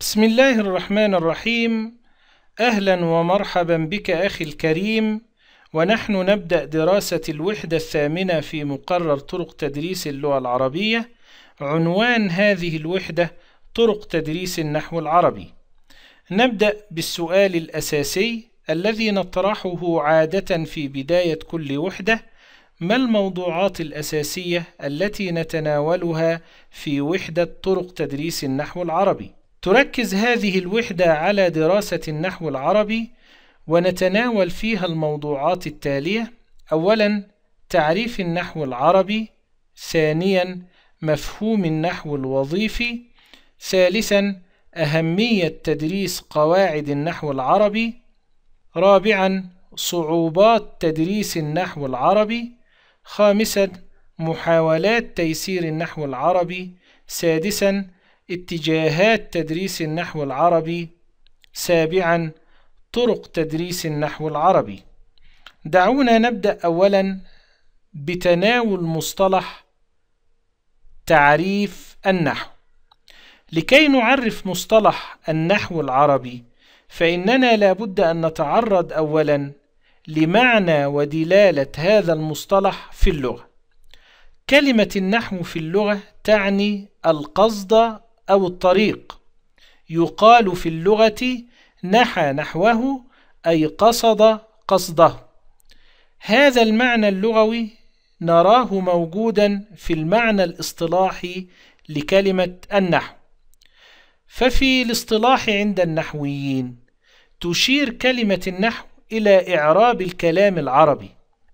بسم الله الرحمن الرحيم أهلا ومرحبا بك أخي الكريم ونحن نبدأ دراسة الوحدة الثامنة في مقرر طرق تدريس اللغة العربية عنوان هذه الوحدة طرق تدريس النحو العربي نبدأ بالسؤال الأساسي الذي نطرحه عادة في بداية كل وحدة ما الموضوعات الأساسية التي نتناولها في وحدة طرق تدريس النحو العربي؟ تركز هذه الوحدة على دراسة النحو العربي ونتناول فيها الموضوعات التالية أولا تعريف النحو العربي ثانيا مفهوم النحو الوظيفي ثالثا أهمية تدريس قواعد النحو العربي رابعا صعوبات تدريس النحو العربي خامسا محاولات تيسير النحو العربي سادسا اتجاهات تدريس النحو العربي سابعا طرق تدريس النحو العربي دعونا نبدأ أولا بتناول مصطلح تعريف النحو لكي نعرف مصطلح النحو العربي فإننا لابد أن نتعرض أولا لمعنى ودلالة هذا المصطلح في اللغة كلمة النحو في اللغة تعني القصد أو الطريق يقال في اللغة نحى نحوه أي قصد قصده هذا المعنى اللغوي نراه موجودا في المعنى الاصطلاحي لكلمة النحو ففي الاصطلاح عند النحويين تشير كلمة النحو إلى إعراب الكلام العربي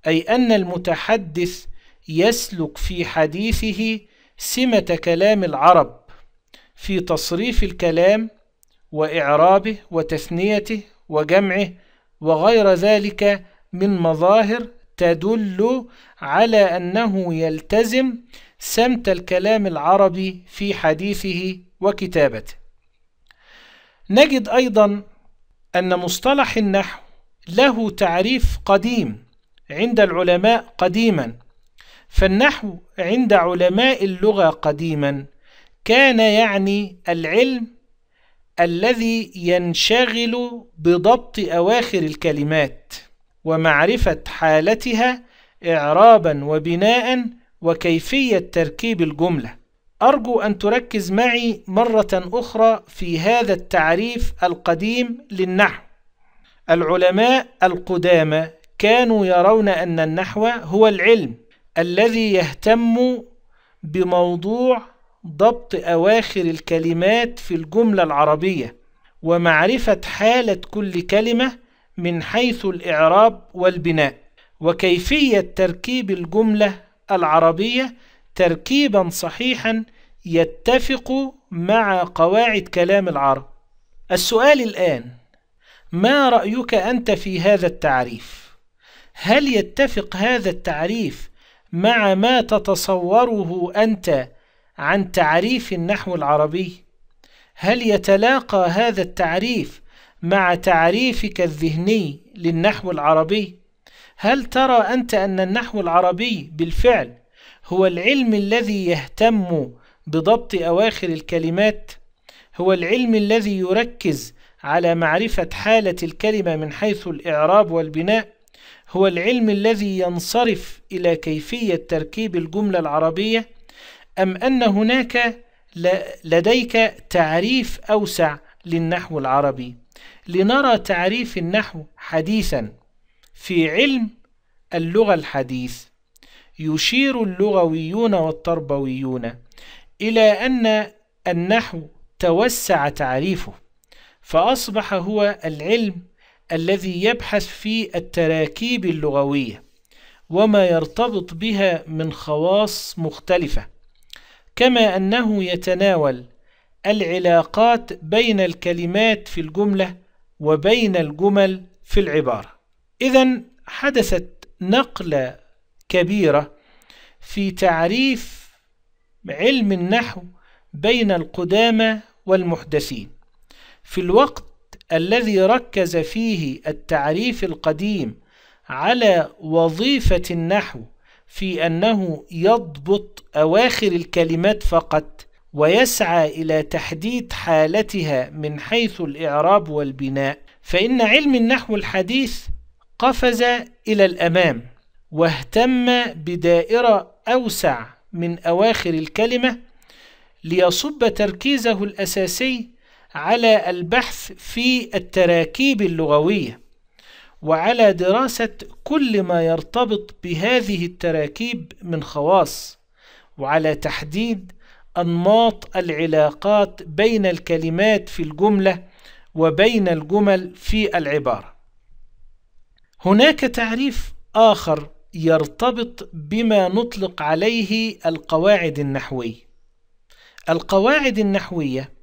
أي أن المتحدث يسلك في حديثه سمة كلام العرب في تصريف الكلام وإعرابه وتثنيته وجمعه وغير ذلك من مظاهر تدل على أنه يلتزم سمت الكلام العربي في حديثه وكتابته نجد أيضا أن مصطلح النحو له تعريف قديم عند العلماء قديما فالنحو عند علماء اللغة قديما كان يعني العلم الذي ينشغل بضبط أواخر الكلمات ومعرفة حالتها إعرابا وبناء وكيفية تركيب الجملة أرجو أن تركز معي مرة أخرى في هذا التعريف القديم للنحو العلماء القدامى كانوا يرون أن النحو هو العلم الذي يهتم بموضوع ضبط أواخر الكلمات في الجملة العربية ومعرفة حالة كل كلمة من حيث الإعراب والبناء وكيفية تركيب الجملة العربية تركيبا صحيحا يتفق مع قواعد كلام العرب السؤال الآن ما رأيك أنت في هذا التعريف؟ هل يتفق هذا التعريف مع ما تتصوره أنت عن تعريف النحو العربي هل يتلاقى هذا التعريف مع تعريفك الذهني للنحو العربي هل ترى أنت أن النحو العربي بالفعل هو العلم الذي يهتم بضبط أواخر الكلمات هو العلم الذي يركز على معرفة حالة الكلمة من حيث الإعراب والبناء هو العلم الذي ينصرف إلى كيفية تركيب الجملة العربية أم أن هناك لديك تعريف أوسع للنحو العربي لنرى تعريف النحو حديثا في علم اللغة الحديث يشير اللغويون والتربويون إلى أن النحو توسع تعريفه فأصبح هو العلم الذي يبحث في التراكيب اللغوية وما يرتبط بها من خواص مختلفة كما أنه يتناول العلاقات بين الكلمات في الجملة وبين الجمل في العبارة إذا حدثت نقلة كبيرة في تعريف علم النحو بين القدامى والمحدثين في الوقت الذي ركز فيه التعريف القديم على وظيفة النحو في أنه يضبط أواخر الكلمات فقط ويسعى إلى تحديد حالتها من حيث الإعراب والبناء فإن علم النحو الحديث قفز إلى الأمام واهتم بدائرة أوسع من أواخر الكلمة ليصب تركيزه الأساسي على البحث في التراكيب اللغويه وعلى دراسة كل ما يرتبط بهذه التراكيب من خواص وعلى تحديد أنماط العلاقات بين الكلمات في الجملة وبين الجمل في العبارة هناك تعريف آخر يرتبط بما نطلق عليه القواعد النحوية القواعد النحوية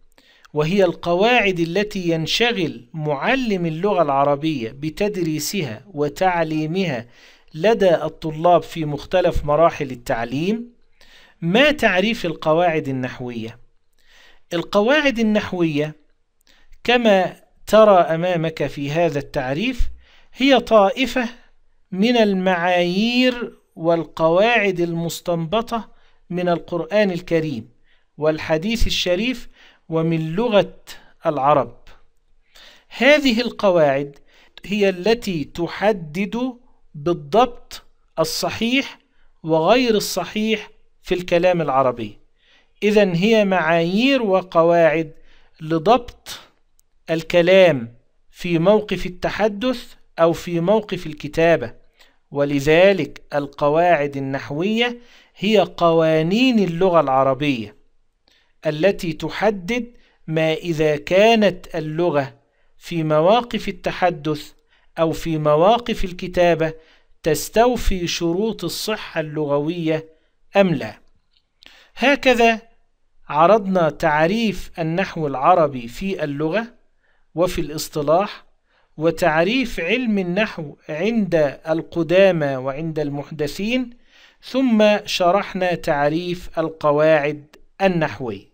وهي القواعد التي ينشغل معلم اللغة العربية بتدريسها وتعليمها لدى الطلاب في مختلف مراحل التعليم ما تعريف القواعد النحوية؟ القواعد النحوية كما ترى أمامك في هذا التعريف هي طائفة من المعايير والقواعد المستنبطة من القرآن الكريم والحديث الشريف ومن لغة العرب هذه القواعد هي التي تحدد بالضبط الصحيح وغير الصحيح في الكلام العربي إذا هي معايير وقواعد لضبط الكلام في موقف التحدث أو في موقف الكتابة ولذلك القواعد النحوية هي قوانين اللغة العربية التي تحدد ما إذا كانت اللغة في مواقف التحدث أو في مواقف الكتابة تستوفي شروط الصحة اللغوية أم لا هكذا عرضنا تعريف النحو العربي في اللغة وفي الاصطلاح وتعريف علم النحو عند القدامى وعند المحدثين ثم شرحنا تعريف القواعد النحويه